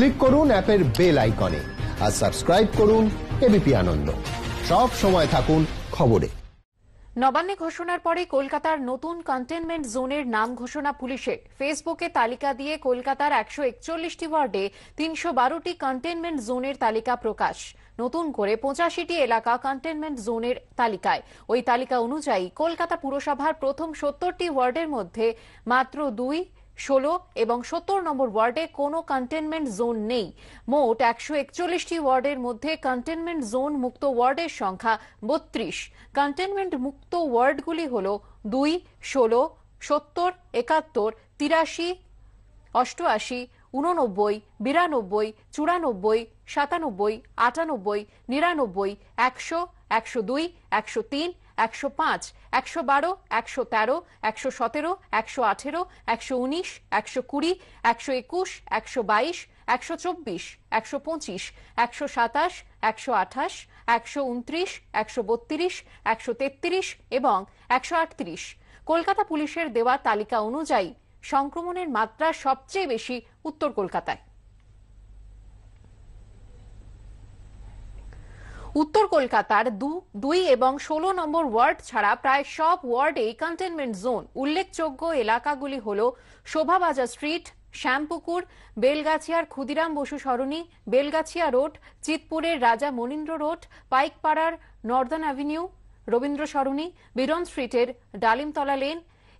click করুন অ্যাপের bell আইকনে আর সাবস্ক্রাইব করুন এবিপি আনন্দ সব সময় থাকুন খবরে নবান্নে ঘোষণার পরে কলকাতার নতুন কন্টেনমেন্ট জোনের নাম ঘোষণা পুলিশে ফেসবুকে তালিকা দিয়ে কলকাতার একশো একচল্লিশটি ওয়ার্ডে তিনশো বারোটি কন্টেনমেন্ট জোনের তালিকা প্রকাশ নতুন করে পঁচাশিটি এলাকা কন্টেনমেন্ট জোনের তালিকায় ওই তালিকা অনুযায়ী কলকাতা পুরসভার প্রথম সত্তরটি ওয়ার্ডের মধ্যে মাত্র দুই ষোলো এবং সত্তর নম্বর ওয়ার্ডে কোনো কন্টেনমেন্ট জোন নেই মোট একশো একচল্লিশটি ওয়ার্ডের মধ্যে কন্টেনমেন্ট জোন মুক্ত ওয়ার্ডের সংখ্যা বত্রিশ কন্টেনমেন্ট মুক্ত ওয়ার্ডগুলি হল দুই ষোলো সত্তর একাত্তর তিরাশি অষ্টআশি উননব্বই বিরানব্বই চুরানব্বই সাতানব্বই আটানব্বই নিরানব্বই একশো একশো দুই একশো তিন একশো পাঁচ একশো বারো একশো তেরো একশো সতেরো একশো আঠেরো একশো উনিশ একশো কুড়ি একশো একুশ একশো বাইশ একশো চব্বিশ একশো পঁচিশ একশো সাতাশ একশো আঠাশ একশো উনত্রিশ একশো একশো এবং একশো আটত্রিশ কলকাতা পুলিশের দেওয়া তালিকা অনুযায়ী সংক্রমণের মাত্রা সবচেয়ে বেশি উত্তর কলকাতায় উত্তর কলকাতার দু দুই এবং ষোলো নম্বর ওয়ার্ড ছাড়া প্রায় সব ওয়ার্ডেই কন্টেনমেন্ট জোন উল্লেখযোগ্য এলাকাগুলি হল শোভাবাজার স্ট্রিট শ্যামপুকুর বেলগাছিয়ার ক্ষুদিরাম বসু সরণি বেলগাছিয়া রোড চিতপুরের রাজা মনীন্দ্র রোড পাইকপাড়ার নর্দার্ন অ্যাভিনিউ রবীন্দ্র সরণি বিরন স্ট্রিটের ডালিমতলা লেন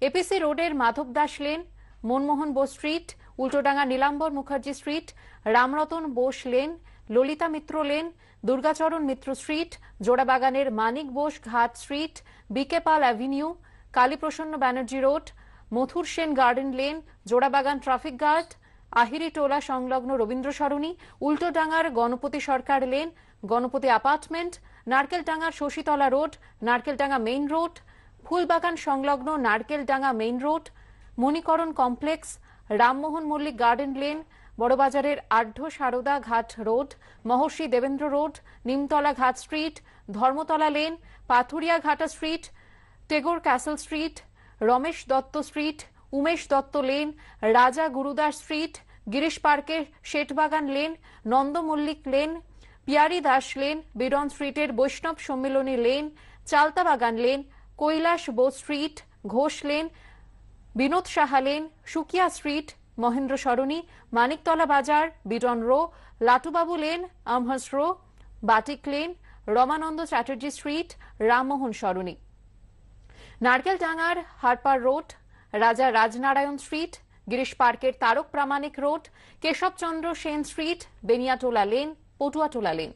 এপিসি রোডের Madhabdas lane Manmohan Bose street Ultadanga Nilambar Mukherjee street Ramratan Bose lane Lalita Mitra lane Durgacharan Mitra street জোড়াবাগানের Manik Bose Ghat street BK Pal avenue Kaliprasanna Banerjee road Mathur Sen garden lane Jorabagan traffic guard Ahiritola সংলগ্ন রবীন্দ্র সরণি উল্টোডাঙ্গার গণপতি সরকার লেন গণপতি অ্যাপার্টমেন্ট নারকেলডাঙ্গার Shashitala road Narkeldanga main road Phoolbagan সংলগ্ন Narkeldanga main road Manikaran complex Rammohan Mallick garden lane বড়বাজারের Addya Sarada Ghat road Maharshi Debendra road Nimtala Ghat street Dharmatala lane Pathuriaghata street Tagore castle street Ramesh Dutta street Umesh Dutta lane Raja Gurudas street Girish পার্কের Sethbagan lane Nandamallick lane Piyari Das lane বিরন স্ট্রিটের Baishnab Sammiloni lane Chaltabagan lane Kailash Bose street Ghosh lane Binod Saha lane Sukia street Mahendra Sarani Maniktala Bazar Bethune row Latubabu lane Amherst row বাটিক lane Ramananda Chatterjee street Rammohan Sarani ডাঙার Harper road Raja Rajnarayan street Girish পার্কের Tarak Pramanik road Keshabchandra Sen street Beniatola lane Patuatola lane